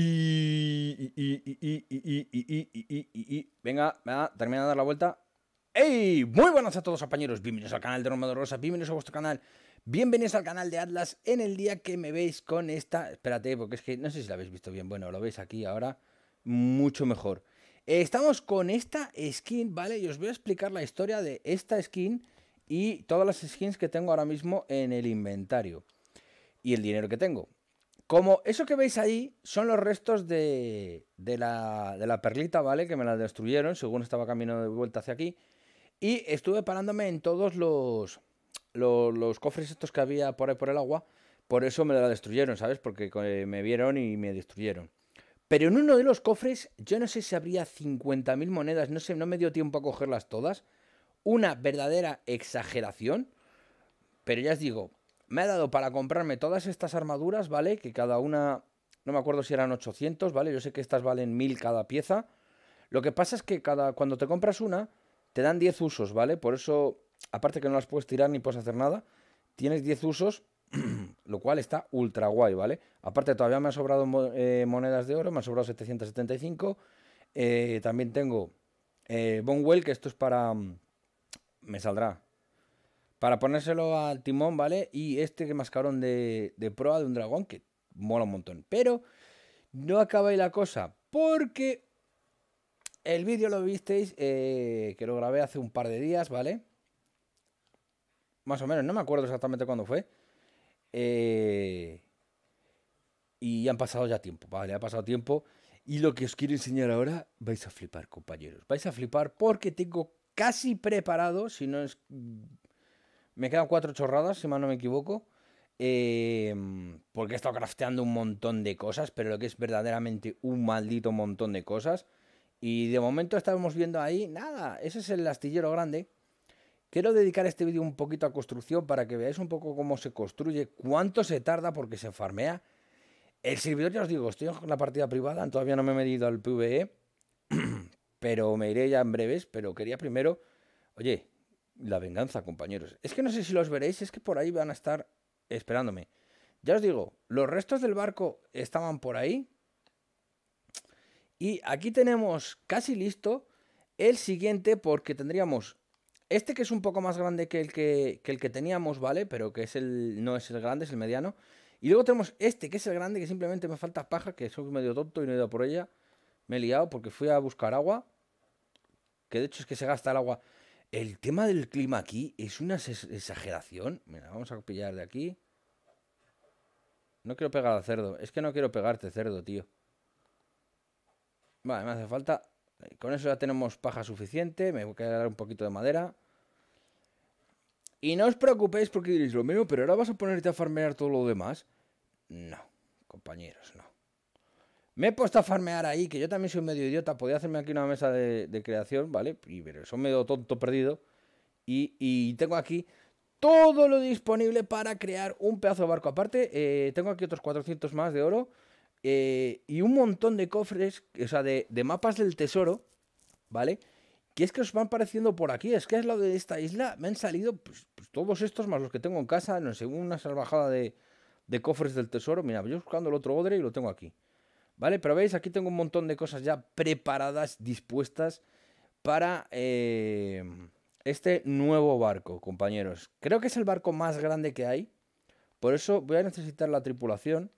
Y, venga, termina de dar la vuelta. ¡Hey! Muy buenas a todos, compañeros. Bienvenidos al canal de Romero Rosa. Bienvenidos a vuestro canal. Bienvenidos al canal de Atlas en el día que me veis con esta... Espérate, porque es que no sé si la habéis visto bien. Bueno, lo veis aquí ahora mucho mejor. Estamos con esta skin, ¿vale? Y os voy a explicar la historia de esta skin y todas las skins que tengo ahora mismo en el inventario. Y el dinero que tengo. Como eso que veis ahí son los restos de, de, la, de, la, perlita, ¿vale? Que me la destruyeron según estaba caminando de vuelta hacia aquí. Y estuve parándome en todos los, los, los cofres estos que había por ahí por el agua. Por eso me la destruyeron, ¿sabes? Porque eh, me vieron y me destruyeron. Pero en uno de los cofres, yo no sé si habría 50.000 monedas, no sé, no me dio tiempo a cogerlas todas. Una verdadera exageración. Pero ya os digo, me ha dado para comprarme todas estas armaduras, ¿vale? Que cada una, no me acuerdo si eran 800, ¿vale? Yo sé que estas valen 1000 cada pieza. Lo que pasa es que cada, cuando te compras una, te dan 10 usos, ¿vale? Por eso, aparte que no las puedes tirar ni puedes hacer nada, tienes 10 usos, lo cual está ultra guay, ¿vale? Aparte todavía me han sobrado eh, monedas de oro, me han sobrado 775. Eh, también tengo eh, Bonwell, que esto es para... Mm, me saldrá, para ponérselo al timón, ¿vale? Y este que mascarón de, de proa de un dragón que mola un montón. Pero no acaba la cosa, porque el vídeo lo visteis, eh, que lo grabé hace un par de días, ¿vale? Más o menos, no me acuerdo exactamente cuándo fue. Eh, y han pasado ya tiempo, ¿vale? Ha pasado tiempo. Y lo que os quiero enseñar ahora, vais a flipar, compañeros. Vais a flipar porque tengo casi preparado, si no es me quedan cuatro chorradas, si mal no me equivoco. Em, porque he estado crafteando un montón de cosas, pero lo que es verdaderamente un maldito montón de cosas. Y de momento estábamos viendo ahí, nada, ese es el astillero grande. Quiero dedicar este vídeo un poquito a construcción para que veáis un poco cómo se construye, cuánto se tarda porque se farmea. El servidor, ya os digo, estoy en la partida privada, todavía no me he medido al PvE, pero me iré ya en breves, pero quería primero, oye, la venganza, compañeros. Es que no sé si los veréis, es que por ahí van a estar esperándome. Ya os digo, los restos del barco estaban por ahí. Y aquí tenemos casi listo el siguiente porque tendríamos este que es un poco más grande que el que, el que teníamos, ¿vale? Pero que es el no es el grande, es el mediano. Y luego tenemos este que es el grande que simplemente me falta paja, que soy medio tonto y no he ido por ella. Me he liado porque fui a buscar agua. Que de hecho es que se gasta el agua. El tema del clima aquí es una exageración. Mira, vamos a pillar de aquí. No quiero pegar al cerdo. Es que no quiero pegarte, cerdo, tío. Vale, me hace falta... Con eso ya tenemos paja suficiente. Me voy a quedar un poquito de madera. Y no os preocupéis porque diréis lo mismo, pero ahora vas a ponerte a farmear todo lo demás. No, compañeros, no. Me he puesto a farmear ahí, que yo también soy medio idiota. Podía hacerme aquí una mesa de, creación, ¿vale? Y, pero soy medio tonto perdido. Y, tengo aquí todo lo disponible para crear un pedazo de barco. Aparte, eh, tengo aquí otros 400 más de oro. Eh, y un montón de cofres, o sea, de, mapas del tesoro, ¿vale? Que es que os van apareciendo por aquí. Es que es lo de esta isla. Me han salido pues, pues, todos estos, más los que tengo en casa. No sé, una salvajada de, de cofres del tesoro. Mira, yo buscando el otro odre y lo tengo aquí. ¿Vale? Pero veis, aquí tengo un montón de cosas ya preparadas, dispuestas para eh, este nuevo barco, compañeros. Creo que es el barco más grande que hay. Por eso voy a necesitar la tripulación.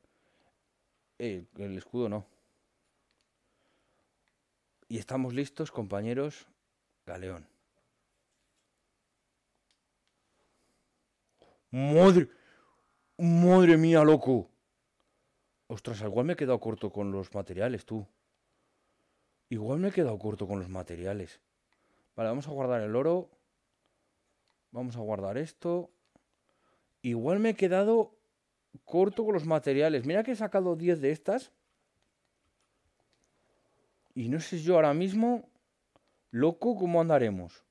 Eh, el escudo no. Y estamos listos, compañeros. Galeón. ¡Madre! ¡Madre mía, loco! Ostras, igual me he quedado corto con los materiales, tú. Igual me he quedado corto con los materiales. Vale, vamos a guardar el oro. Vamos a guardar esto. Igual me he quedado corto con los materiales. Mira que he sacado 10 de estas. Y no sé yo ahora mismo, loco, cómo andaremos.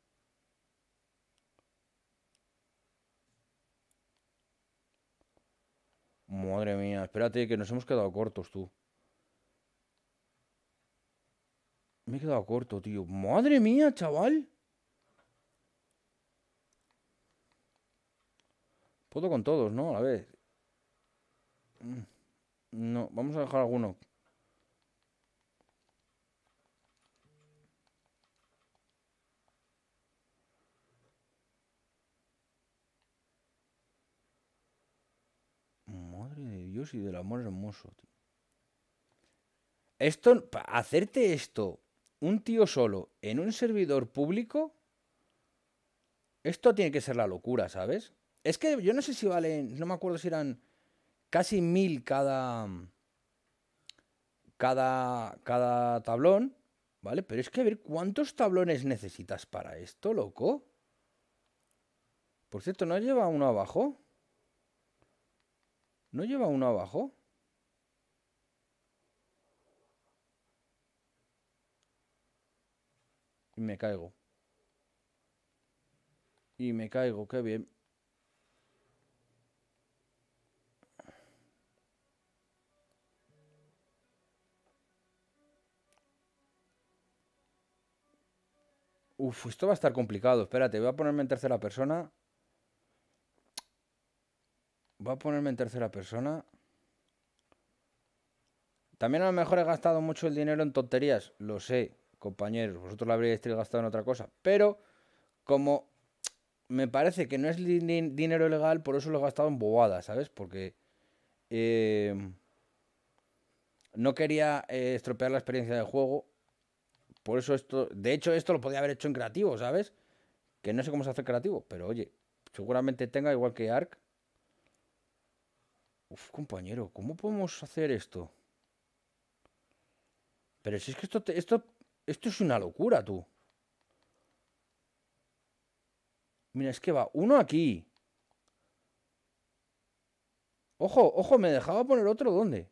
Madre mía, espérate, que nos hemos quedado cortos, tú. Me he quedado corto, tío. Madre mía, chaval. Puedo con todos, ¿no? A la vez. Mm, no, vamos a dejar alguno. de Dios y del amor hermoso, Esto, para hacerte esto, un tío solo, en un servidor público, esto tiene que ser la locura, ¿sabes? Es que yo no sé si valen, no me acuerdo si eran casi mil cada, cada, cada tablón, ¿vale? Pero es que a ver cuántos tablones necesitas para esto, loco. Por cierto, ¿no lleva uno abajo? ¿No lleva uno abajo? Y me caigo. Y me caigo, qué bien. Uf, esto va a estar complicado. Espérate, voy a ponerme en tercera persona. Voy a ponerme en tercera persona. También a lo mejor he gastado mucho el dinero en tonterías. Lo sé, compañeros. Vosotros lo habríais gastado en otra cosa. Pero como me parece que no es dinero legal, por eso lo he gastado en bobadas, ¿sabes? Porque eh, no quería eh, estropear la experiencia del juego. Por eso esto... De hecho, esto lo podía haber hecho en creativo, ¿sabes? Que no sé cómo se hace creativo. Pero oye, seguramente tenga, igual que Ark, Uf, compañero, ¿cómo podemos hacer esto? Pero si es que esto, esto, esto es una locura, tú. Mira, es que va uno aquí. Ojo, ojo, me dejaba poner otro ¿dónde?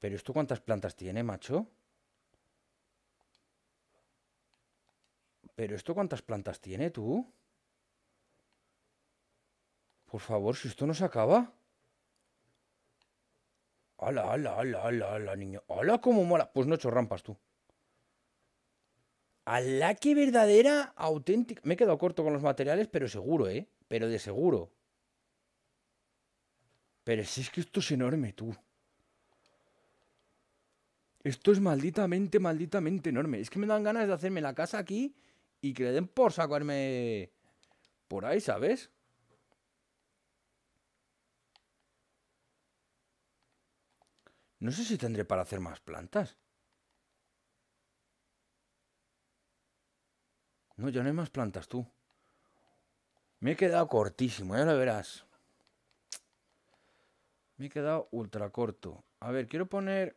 ¿Pero esto cuántas plantas tiene, macho? ¿Pero esto cuántas plantas tiene tú? Por favor, si esto no se acaba. ¡Hala, hala, hala, hala, hola, niña ¡Hala, cómo mola! Pues no he hecho rampas tú. ¡Hala, qué verdadera, auténtica! Me he quedado corto con los materiales, pero seguro, ¿eh? Pero de seguro. Pero si es que esto es enorme, tú. Esto es malditamente, malditamente enorme. Es que me dan ganas de hacerme la casa aquí y que le den por sacarme por ahí, ¿sabes? No sé si tendré para hacer más plantas. No, ya no hay más plantas, tú. Me he quedado cortísimo, ya lo verás. Me he quedado ultra corto. A ver, quiero poner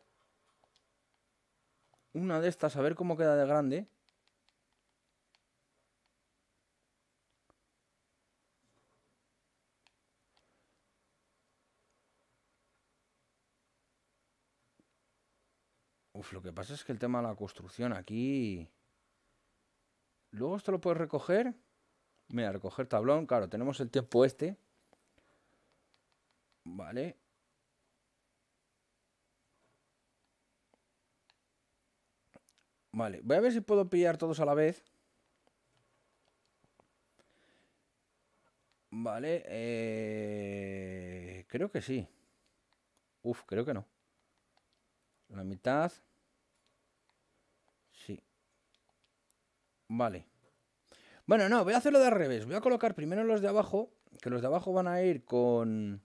una de estas, a ver cómo queda de grande. lo que pasa es que el tema de la construcción aquí... Luego esto lo puedes recoger. Mira, recoger tablón. Claro, tenemos el tiempo este. Vale. Vale, voy a ver si puedo pillar todos a la vez. Vale, eh, creo que sí. Uf, creo que no. La mitad. Vale. Bueno, no, voy a hacerlo de al revés. Voy a colocar primero los de abajo, que los de abajo van a ir con,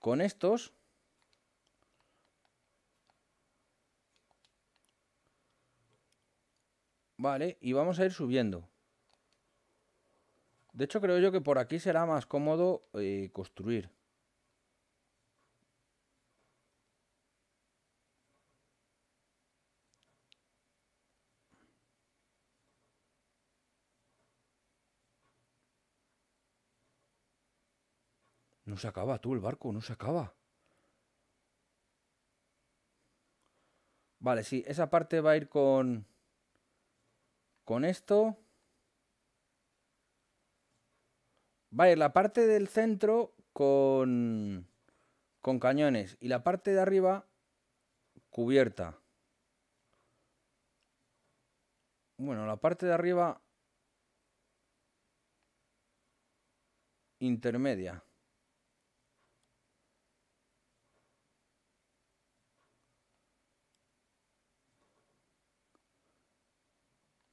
con estos. Vale, y vamos a ir subiendo. De hecho, creo yo que por aquí será más cómodo eh, construir. se acaba, tú, el barco, no se acaba. Vale, sí, esa parte va a ir con... Con esto. Va a ir la parte del centro con... Con cañones. Y la parte de arriba cubierta. Bueno, la parte de arriba intermedia.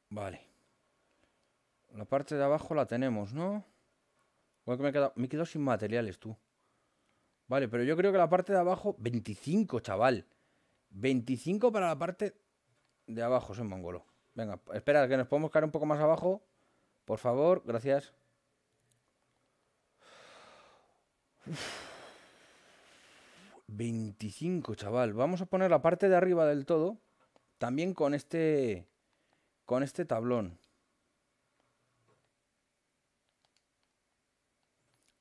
Vale. La parte de abajo la tenemos, ¿no? bueno que me he quedado, me he sin materiales, tú. Vale, pero yo creo que la parte de abajo... 25, chaval. 25 para la parte de abajo, soy mongolo. Venga, espera, que nos podemos caer un poco más abajo. Por favor, gracias. 25, chaval. Vamos a poner la parte de arriba del todo. También con este con este tablón.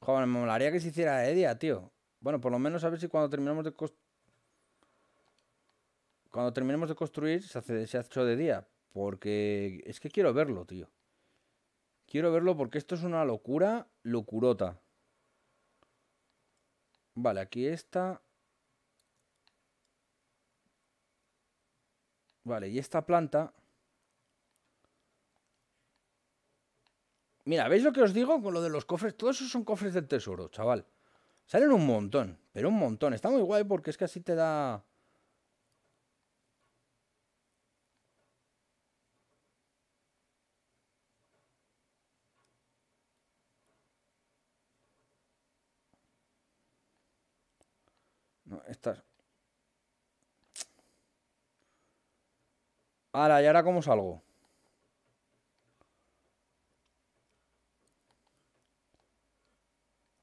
Joder, me molaría que se hiciera de día, tío. Bueno, por lo menos a ver si cuando terminamos de Cuando terminemos de construir se, hace, se ha hecho de día. Porque es que quiero verlo, tío. Quiero verlo porque esto es una locura, locurota. Vale, aquí está. Vale, y esta planta... Mira, ¿veis lo que os digo con lo de los cofres? Todos esos son cofres del tesoro, chaval. Salen un montón, pero un montón. Está muy guay porque es que así te da... No, estas... Ahora, ¿y ahora cómo salgo?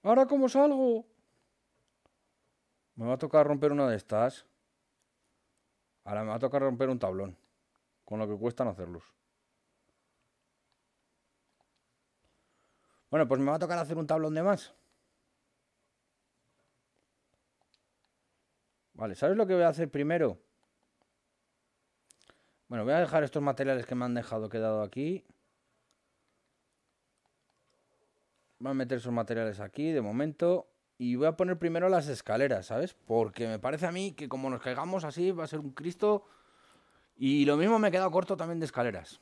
¿Ahora cómo salgo? Me va a tocar romper una de estas. Ahora me va a tocar romper un tablón. Con lo que cuestan hacerlos. Bueno, pues me va a tocar hacer un tablón de más. Vale, ¿sabes lo que voy a hacer primero? Bueno, voy a dejar estos materiales que me han dejado quedado aquí. Voy a meter sus materiales aquí de momento. Y voy a poner primero las escaleras, ¿sabes? Porque me parece a mí que como nos caigamos así va a ser un Cristo. Y lo mismo me he quedado corto también de escaleras.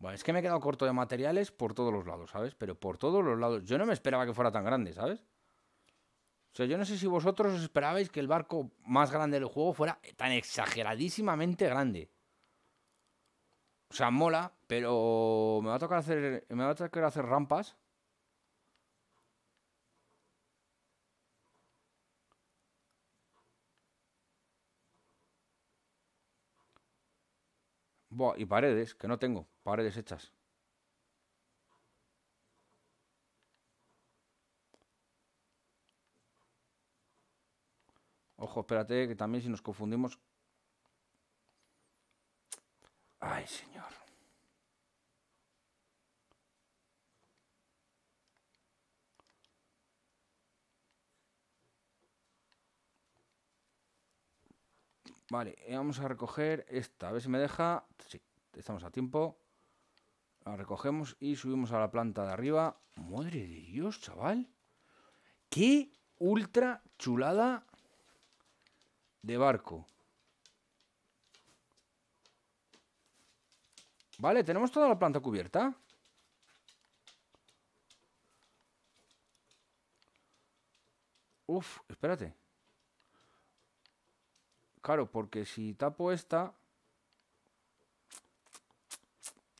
Bueno, es que me he quedado corto de materiales por todos los lados, ¿sabes? Pero por todos los lados. Yo no me esperaba que fuera tan grande, ¿sabes? O sea, yo no sé si vosotros os esperabais que el barco más grande del juego fuera tan exageradísimamente grande. O sea, mola, pero me va a tocar hacer, me va a tocar hacer rampas. Buah, y paredes, que no tengo, paredes hechas. Ojo, espérate, que también si nos confundimos Ay, Señor. Vale, eh, vamos a recoger esta. A ver si me deja. Sí, estamos a tiempo. La recogemos y subimos a la planta de arriba. Madre de Dios, chaval. Qué ultra chulada de barco. Vale, tenemos toda la planta cubierta. Uf, espérate. Claro, porque si tapo esta...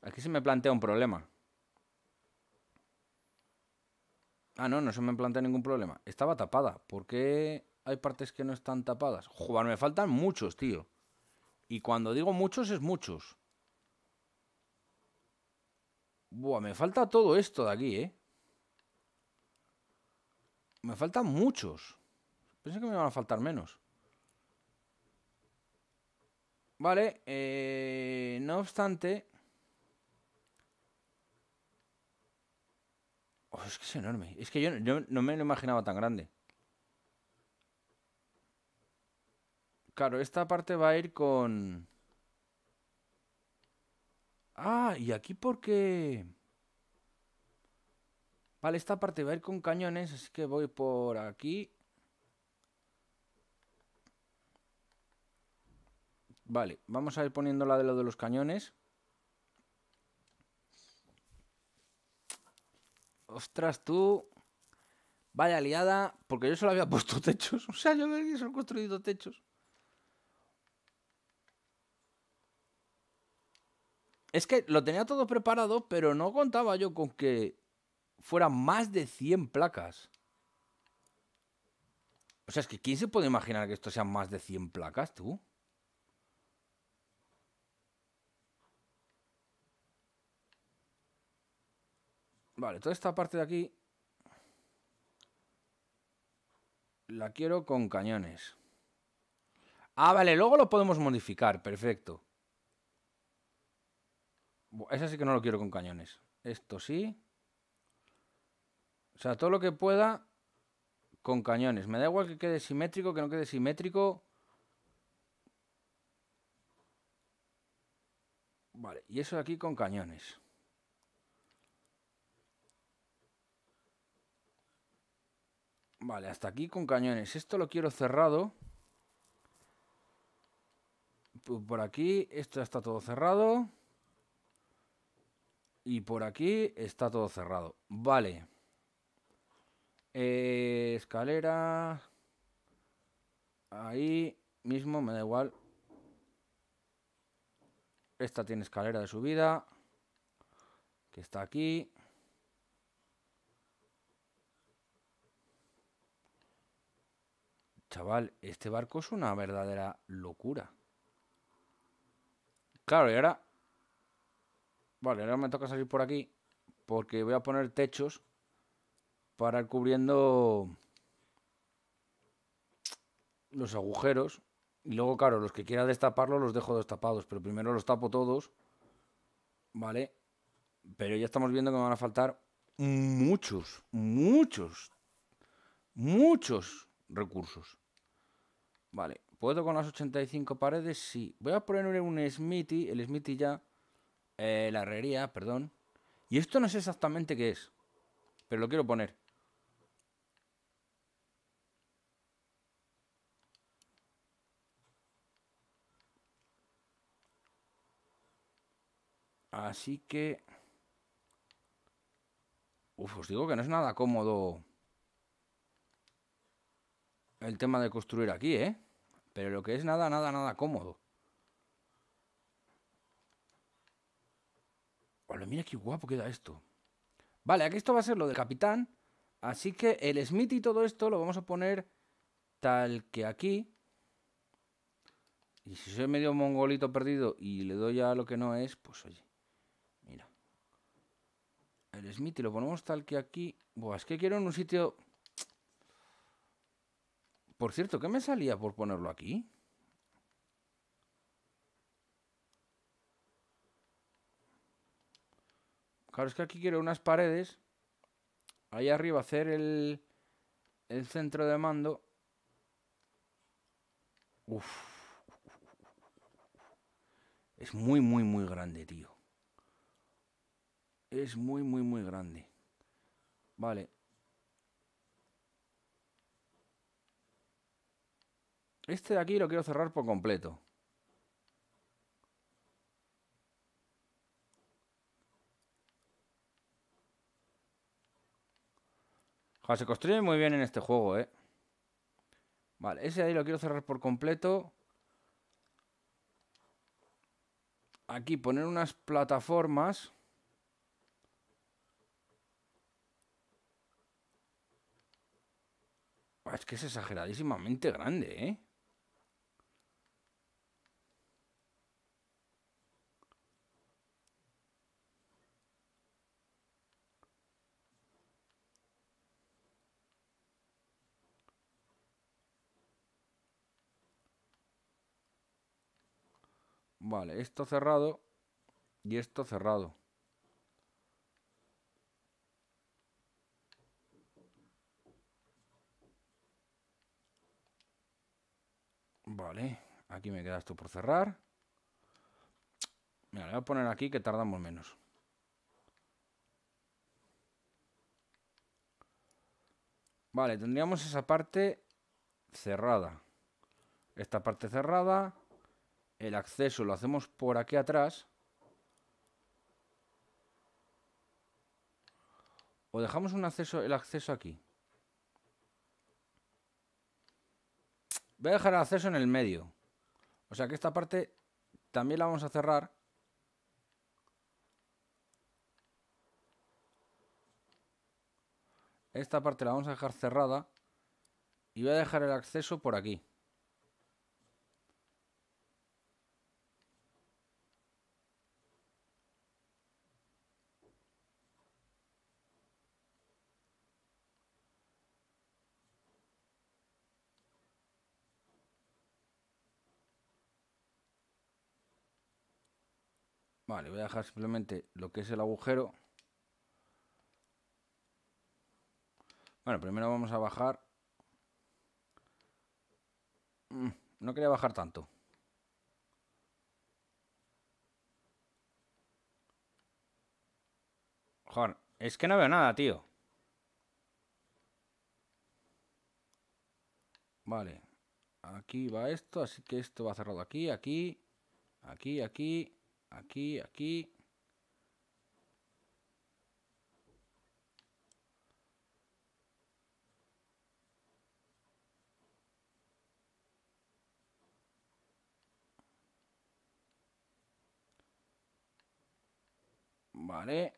Aquí se me plantea un problema. Ah, no, no se me plantea ningún problema. Estaba tapada. ¿Por qué hay partes que no están tapadas? Joder, me faltan muchos, tío. Y cuando digo muchos, es muchos. Buah, me falta todo esto de aquí, ¿eh? Me faltan muchos. Pensé que me van a faltar menos. Vale, eh, no obstante... es que es enorme. Es que yo no me lo imaginaba tan grande. Claro, esta parte va a ir con... Ah, y aquí porque... Vale, esta parte va a ir con cañones, así que voy por aquí. Vale, vamos a ir poniendo la de lo de los cañones. Ostras, tú... Vaya liada, porque yo solo había puesto techos. O sea, yo solo he construido techos. es que lo tenía todo preparado, pero no contaba yo con que fueran más de 100 placas. O sea, es que ¿quién se puede imaginar que esto sean más de 100 placas, tú? Vale, toda esta parte de aquí la quiero con cañones. Ah, vale, luego lo podemos modificar, perfecto esa sí que no lo quiero con cañones. Esto sí. O sea, todo lo que pueda con cañones. Me da igual que quede simétrico, que no quede simétrico. Vale, y eso de aquí con cañones. Vale, hasta aquí con cañones. Esto lo quiero cerrado. Por aquí, esto ya está todo cerrado. Y por aquí está todo cerrado. Vale. Eh, escalera. Ahí mismo, me da igual. Esta tiene escalera de subida. Que está aquí. Chaval, este barco es una verdadera locura. Claro, y ahora Vale, ahora me toca salir por aquí porque voy a poner techos para ir cubriendo los agujeros. Y luego, claro, los que quiera destaparlo los dejo destapados, pero primero los tapo todos. Vale. Pero ya estamos viendo que me van a faltar muchos, muchos, muchos recursos. Vale. ¿Puedo con las 85 paredes? Sí. Voy a poner un Smithy. El Smithy ya eh, la herrería, perdón. Y esto no sé exactamente qué es, pero lo quiero poner. Así que... Uf, os digo que no es nada cómodo el tema de construir aquí, ¿eh? Pero lo que es nada, nada, nada cómodo. mira qué guapo queda esto. Vale, aquí esto va a ser lo del capitán. Así que el Smith y todo esto lo vamos a poner tal que aquí. Y si soy medio mongolito perdido y le doy ya lo que no es, pues oye, mira. El Smith y lo ponemos tal que aquí. Buah, es que quiero en un sitio... Por cierto, ¿qué me salía por ponerlo aquí? Claro, es que aquí quiero unas paredes. Ahí arriba hacer el, el centro de mando. Uf. Es muy, muy, muy grande, tío. Es muy, muy, muy grande. Vale. Este de aquí lo quiero cerrar por completo. Joder, se construye muy bien en este juego, ¿eh? Vale, ese ahí lo quiero cerrar por completo. Aquí poner unas plataformas. Es que es exageradísimamente grande, ¿eh? Vale, esto cerrado y esto cerrado. Vale, aquí me queda esto por cerrar. me voy a poner aquí que tardamos menos. Vale, tendríamos esa parte cerrada. Esta parte cerrada el acceso lo hacemos por aquí atrás. O dejamos un acceso, el acceso aquí. Voy a dejar el acceso en el medio. O sea que esta parte también la vamos a cerrar. Esta parte la vamos a dejar cerrada. Y voy a dejar el acceso por aquí. Vale, voy a dejar simplemente lo que es el agujero. Bueno, primero vamos a bajar. Mm, no quería bajar tanto. Joder, es que no veo nada, tío. Vale. Aquí va esto, así que esto va cerrado aquí, aquí, aquí, aquí aquí, aquí. Vale.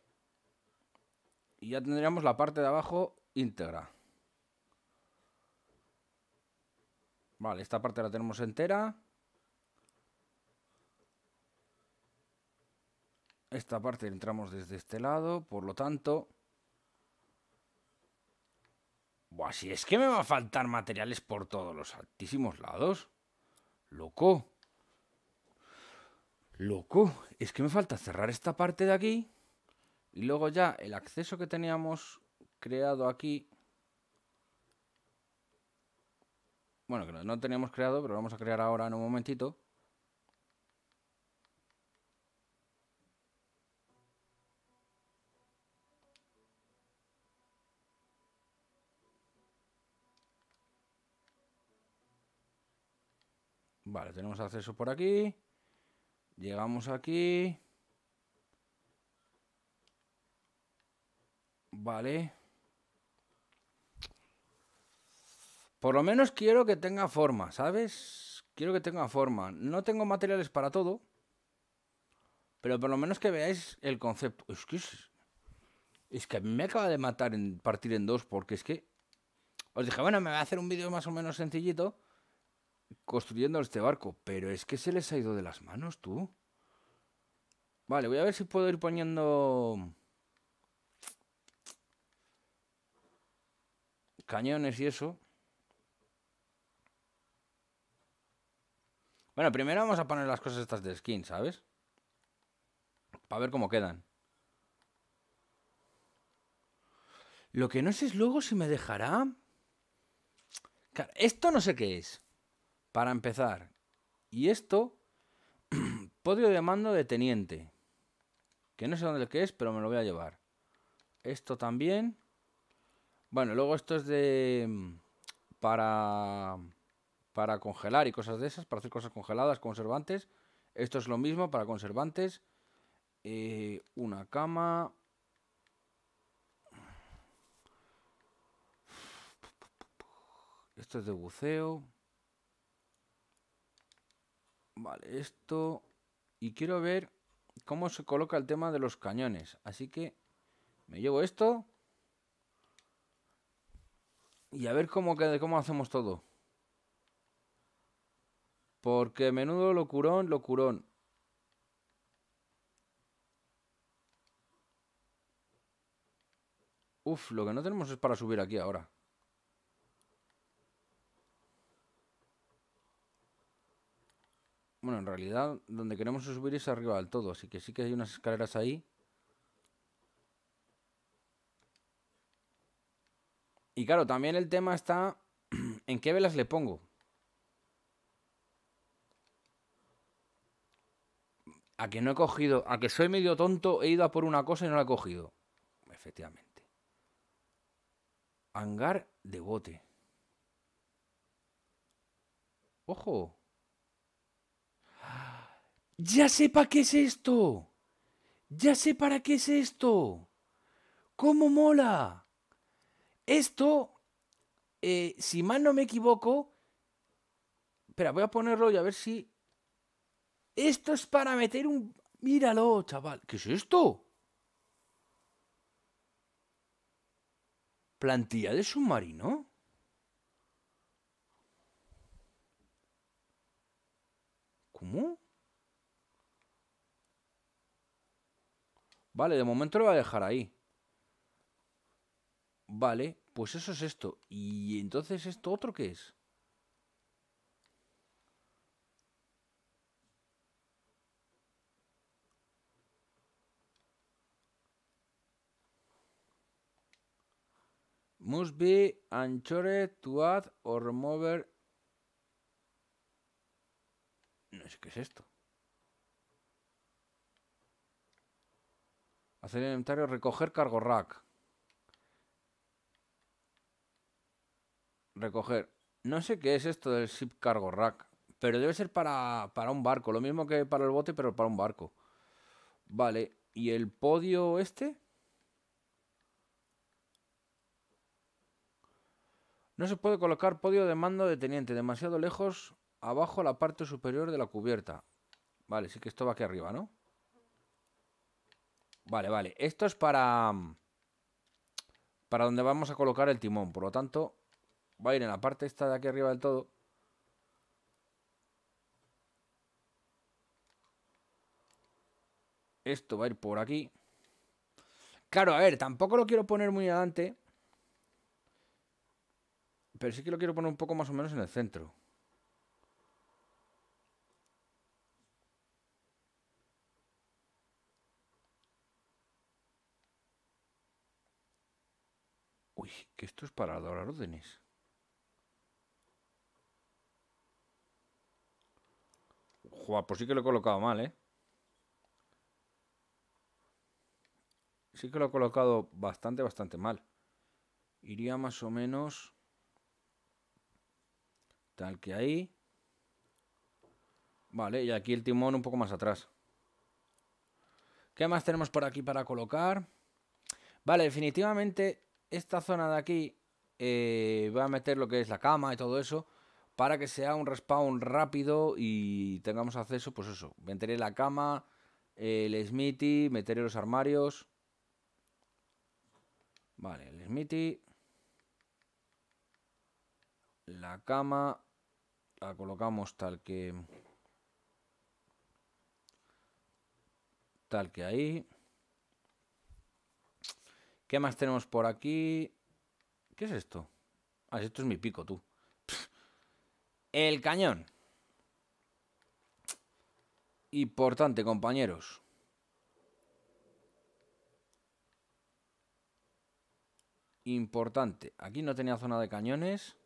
Y ya tendríamos la parte de abajo íntegra. Vale, esta parte la tenemos entera. esta parte entramos desde este lado, por lo tanto... Buah, si es que me va a faltar materiales por todos los altísimos lados. Loco. Loco, es que me falta cerrar esta parte de aquí. Y luego ya el acceso que teníamos creado aquí... Bueno, que no teníamos creado, pero lo vamos a crear ahora en un momentito. Vale, tenemos acceso por aquí. Llegamos aquí. Vale. Por lo menos quiero que tenga forma, ¿sabes? Quiero que tenga forma. No tengo materiales para todo. Pero por lo menos que veáis el concepto. Es que, es, que me acaba de matar en partir en dos porque es que... Os dije, bueno, me voy a hacer un vídeo más o menos sencillito construyendo este barco, pero es que se les ha ido de las manos, tú. Vale, voy a ver si puedo ir poniendo... Cañones y eso. Bueno, primero vamos a poner las cosas estas de skin, ¿sabes? Para ver cómo quedan. Lo que no sé es luego si me dejará... Esto no sé qué es para empezar. Y esto, podio de mando de teniente. Que no sé dónde que es, pero me lo voy a llevar. Esto también. Bueno, luego esto es de... Mm, para... Para congelar y cosas de esas, para hacer cosas congeladas, conservantes. Esto es lo mismo para conservantes. Eh, una cama. Esto es de buceo. Vale, esto... Y quiero ver cómo se coloca el tema de los cañones. Así que me llevo esto. Y a ver cómo, cómo hacemos todo. Porque menudo locurón, locurón. Uf, lo que no tenemos es para subir aquí ahora. Bueno, en realidad, donde queremos subir es arriba del todo, así que sí que hay unas escaleras ahí. Y claro, también el tema está en qué velas le pongo. A que no he cogido, a que soy medio tonto, he ido a por una cosa y no la he cogido. Efectivamente. Hangar de bote. ¡Ojo! Ya sepa qué es esto. Ya sé para qué es esto. ¿Cómo mola? Esto, eh, si mal no me equivoco, espera, voy a ponerlo y a ver si... Esto es para meter un... Míralo, chaval. ¿Qué es esto? ¿Plantilla de submarino? ¿Cómo? Vale, de momento lo voy a dejar ahí. Vale, pues eso es esto. ¿Y entonces esto otro qué es? Must be anchored to add or remove. No sé qué es esto. Hacer inventario, recoger cargo rack. Recoger. No sé qué es esto del ship cargo rack, pero debe ser para, para un barco. Lo mismo que para el bote, pero para un barco. Vale, ¿y el podio este? No se puede colocar podio de mando de teniente, demasiado lejos, abajo la parte superior de la cubierta. Vale, sí que esto va aquí arriba, ¿no? Vale, vale. Esto es para... Mm, para donde vamos a colocar el timón. Por lo tanto, va a ir en la parte esta de aquí arriba del todo. Esto va a ir por aquí. Claro, a ver, tampoco lo quiero poner muy adelante. Pero sí que lo quiero poner un poco más o menos en el centro. Uy, que esto es para dar órdenes. Joder, pues sí que lo he colocado mal, ¿eh? Sí que lo he colocado bastante, bastante mal. Iría más o menos... Tal que ahí. Vale, y aquí el timón un poco más atrás. ¿Qué más tenemos por aquí para colocar? Vale, definitivamente esta zona de aquí eh, voy a meter lo que es la cama y todo eso para que sea un respawn rápido y tengamos acceso, pues eso, meteré la cama, el smithy, meteré los armarios. Vale, el smithy. La cama la colocamos tal que... Tal que ahí. ¿Qué más tenemos por aquí? ¿Qué es esto? Ah, esto es mi pico, tú. El cañón. Importante, compañeros. Importante. Aquí no tenía zona de cañones.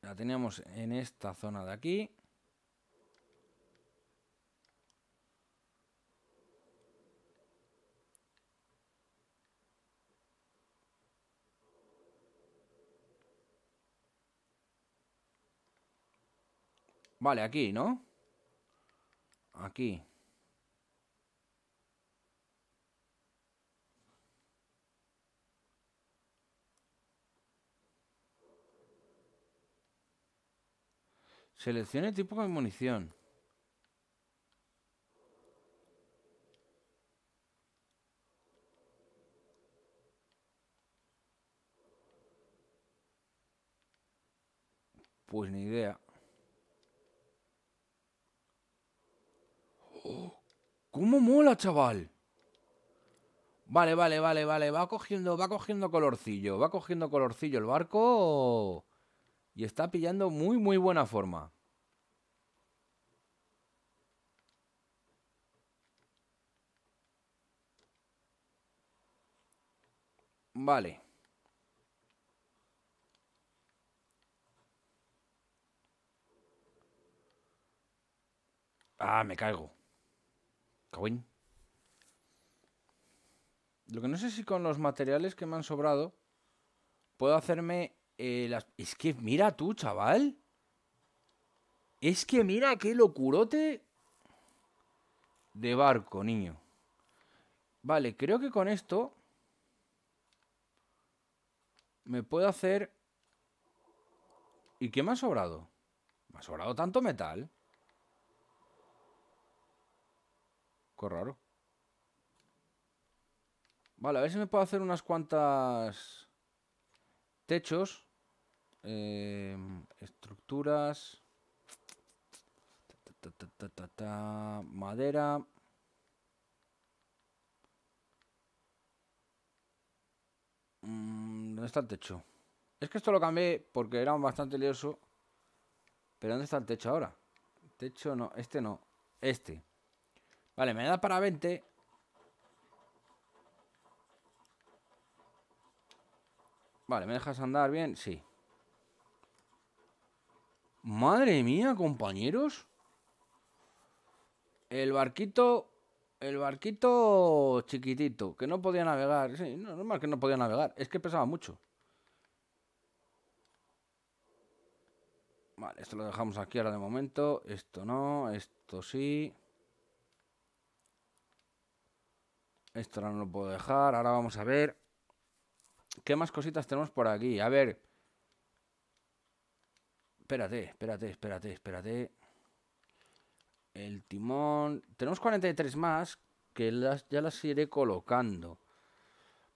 La teníamos en esta zona de aquí. Vale, aquí, ¿no? Aquí. Seleccione tipo de munición. Pues ni idea. ¿Cómo mola, chaval? Vale, vale, vale, vale. Va cogiendo, va cogiendo colorcillo. Va cogiendo colorcillo el barco. Y está pillando muy, muy buena forma. Vale. Ah, me caigo. Lo que no sé si con los materiales que me han sobrado puedo hacerme eh, las... Es que mira tú, chaval. Es que mira qué locurote de barco, niño. Vale, creo que con esto me puedo hacer... ¿Y qué me ha sobrado? Me ha sobrado tanto metal. raro. Vale, a ver si me puedo hacer unas cuantas techos. Em, estructuras. madera. Mm, ¿Dónde está el techo? Es que esto lo cambié porque era bastante lioso. Pero ¿dónde está el techo ahora? Techo no, este no, este. Vale, me da para 20. Vale, ¿me dejas andar bien? Sí. Madre mía, compañeros. El barquito... El barquito chiquitito, que no podía navegar. Sí, normal que no podía navegar. Es que pesaba mucho. Vale, esto lo dejamos aquí ahora de momento. Esto no, esto sí. Esto no lo puedo dejar. Ahora vamos a ver. ¿Qué más cositas tenemos por aquí? A ver. Espérate, espérate, espérate, espérate. El timón. Tenemos 43 más que las, ya las iré colocando.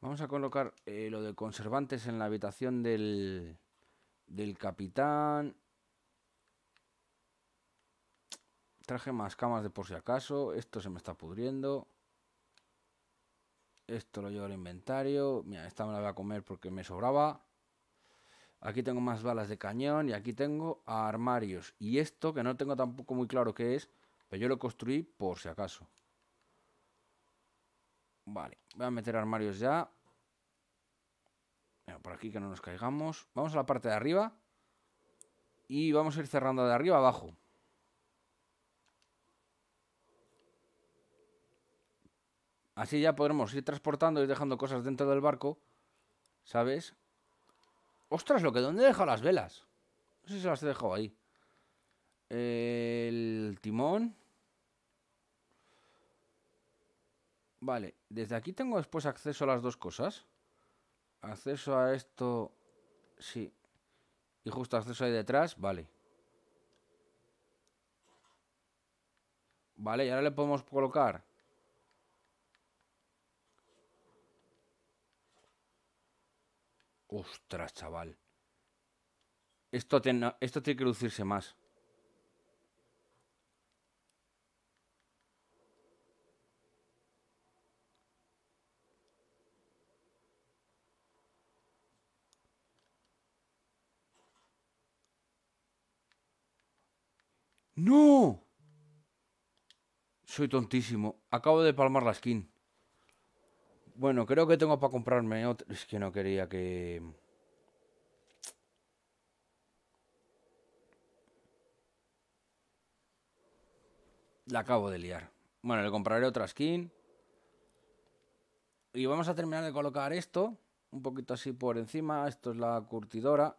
Vamos a colocar eh, lo de conservantes en la habitación del, del capitán. Traje más camas de por si acaso. Esto se me está pudriendo. Esto lo llevo al inventario. Mira, esta me la voy a comer porque me sobraba. Aquí tengo más balas de cañón y aquí tengo armarios. Y esto que no tengo tampoco muy claro qué es, pero yo lo construí por si acaso. Vale, voy a meter armarios ya. por aquí que no nos caigamos. Vamos a la parte de arriba. Y vamos a ir cerrando de arriba abajo. Así ya podremos ir transportando y dejando cosas dentro del barco. ¿Sabes? Ostras, lo que ¿dónde he dejado las velas? No sé si las he dejado ahí. El timón. Vale, desde aquí tengo después acceso a las dos cosas. Acceso a esto... Sí. Y justo acceso ahí detrás, vale. Vale, y ahora le podemos colocar Ostras, chaval. Esto, esto tiene que lucirse más. ¡No! Soy tontísimo. Acabo de palmar la skin. Bueno, creo que tengo para comprarme otra... Es que no quería que... La acabo de liar. Bueno, le compraré otra skin. Y vamos a terminar de colocar esto. Un poquito así por encima. Esto es la curtidora.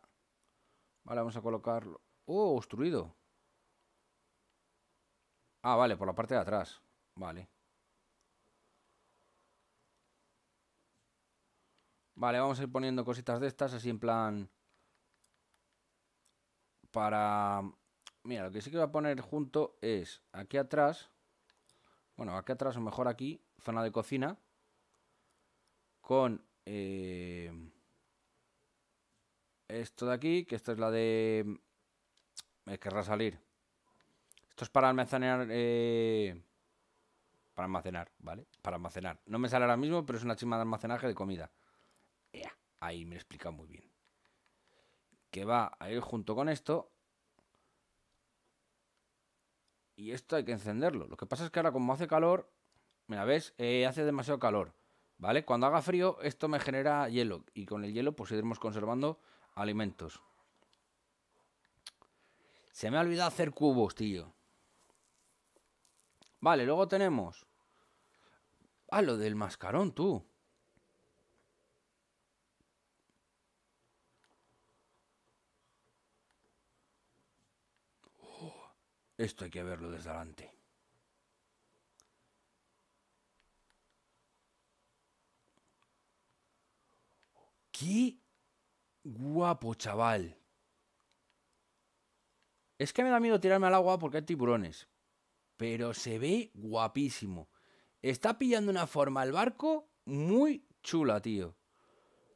Vale, vamos a colocarlo. ¡Oh, obstruido! Ah, vale, por la parte de atrás. Vale. Vale, vamos a ir poniendo cositas de estas, así en plan... Para... Mira, lo que sí que voy a poner junto es aquí atrás... Bueno, aquí atrás o mejor aquí, zona de cocina. Con... Eh, esto de aquí, que esto es la de... Me querrá salir. Esto es para almacenar... Eh, para almacenar, ¿vale? Para almacenar. No me sale ahora mismo, pero es una chima de almacenaje de comida. Ahí me explica muy bien. Que va a ir junto con esto. Y esto hay que encenderlo. Lo que pasa es que ahora como hace calor... Mira, ¿ves? Eh, hace demasiado calor. ¿Vale? Cuando haga frío, esto me genera hielo. Y con el hielo, pues iremos conservando alimentos. Se me ha olvidado hacer cubos, tío. Vale, luego tenemos... Ah, lo del mascarón, tú. Esto hay que verlo desde adelante. ¡Qué guapo, chaval! Es que me da miedo tirarme al agua porque hay tiburones. Pero se ve guapísimo. Está pillando una forma al barco muy chula, tío.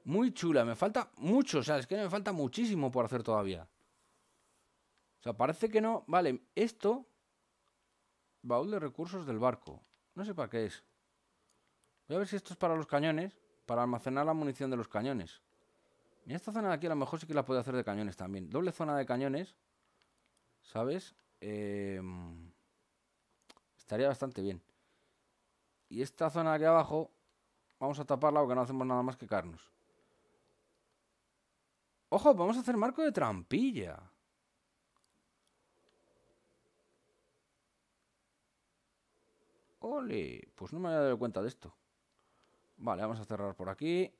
Muy chula. Me falta mucho, o es que me falta muchísimo por hacer todavía. O sea, parece que no. Vale, esto. Baúl de recursos del barco. No sé para qué es. Voy a ver si esto es para los cañones. Para almacenar la munición de los cañones. Y esta zona de aquí a lo mejor sí que la puede hacer de cañones también. Doble zona de cañones. ¿Sabes? Em, estaría bastante bien. Y esta zona de aquí abajo vamos a taparla porque no hacemos nada más que carnos. ¡Ojo! Vamos a hacer marco de trampilla. Ole, pues no me había dado cuenta de esto. Vale, vamos a cerrar por aquí.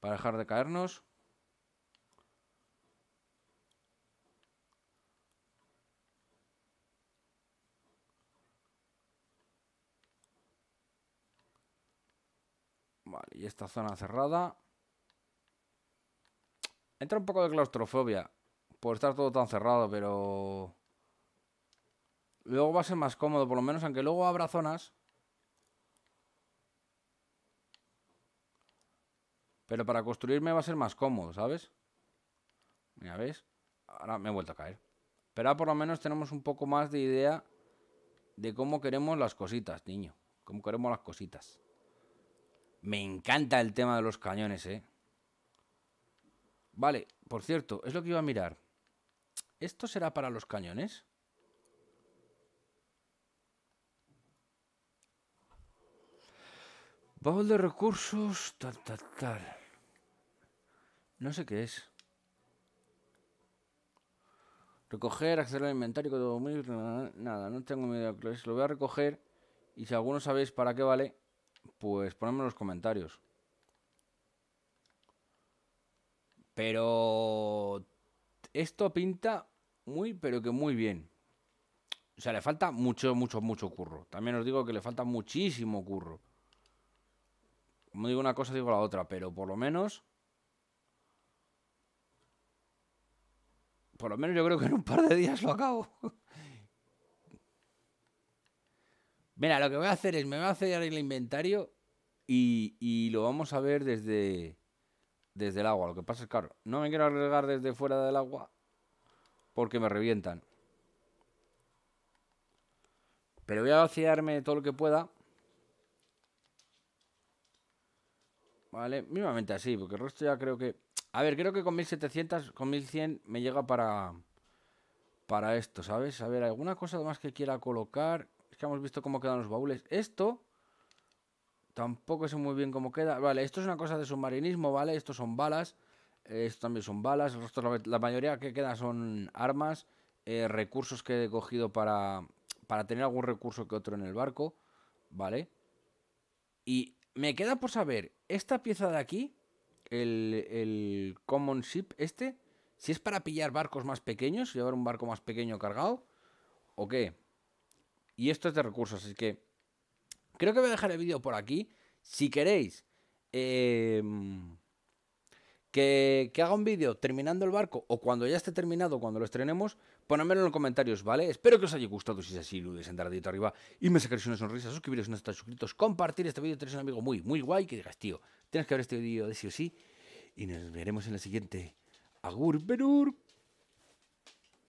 Para dejar de caernos. Vale, y esta zona cerrada. Entra un poco de claustrofobia por estar todo tan cerrado, pero... Luego va a ser más cómodo, por lo menos, aunque luego habrá zonas. Pero para construirme va a ser más cómodo, ¿sabes? Mira, ¿ves? Ahora me he vuelto a caer. Pero ahora por lo menos tenemos un poco más de idea de cómo queremos las cositas, niño. Cómo queremos las cositas. Me encanta el tema de los cañones, ¿eh? Vale, por cierto, es lo que iba a mirar. ¿Esto será para los cañones? Babel de recursos, tal, tal, tal. No sé qué es. Recoger, acceder al inventario, todo Nada, no tengo idea. Lo voy a recoger y si alguno sabéis para qué vale, pues ponedme en los comentarios. Pero... Esto pinta muy, pero que muy bien. O sea, le falta mucho, mucho, mucho curro. También os digo que le falta muchísimo curro. Como digo una cosa, digo la otra, pero por lo menos... Por lo menos yo creo que en un par de días lo acabo. Mira, lo que voy a hacer es, me voy a hacer el inventario y, lo vamos a ver desde, desde el agua. Lo que pasa es, claro, no me quiero arriesgar desde fuera del agua porque me revientan. Pero voy a vaciarme todo lo que pueda ¿vale? Mínimamente así, porque el resto ya creo que... A ver, creo que con 1700, con 1100 me llega para... Para esto, ¿sabes? A ver, alguna cosa más que quiera colocar. Es que hemos visto cómo quedan los baúles. Esto... Tampoco sé muy bien cómo queda. Vale, esto es una cosa de submarinismo, ¿vale? Estos son balas. Eh, esto también son balas. El resto, la, mayoría que queda son armas. Eh, recursos que he cogido para, para tener algún recurso que otro en el barco. ¿Vale? Y me queda por saber, esta pieza de aquí, el, el Common Ship este, si es para pillar barcos más pequeños, llevar un barco más pequeño cargado, o qué. Y esto es de recursos, así que creo que voy a dejar el vídeo por aquí. Si queréis... Eh, que, haga un vídeo terminando el barco o cuando ya esté terminado, cuando lo estrenemos, ponedmelo en los comentarios, ¿vale? Espero que os haya gustado. Si es así, lo deis dedito arriba y me sacaréis una sonrisa, suscribiros si no estáis suscritos, compartir este vídeo. Tenéis un amigo muy, muy guay que digas, tío, tienes que ver este vídeo de sí o sí. Y nos veremos en el siguiente. Agur Benur.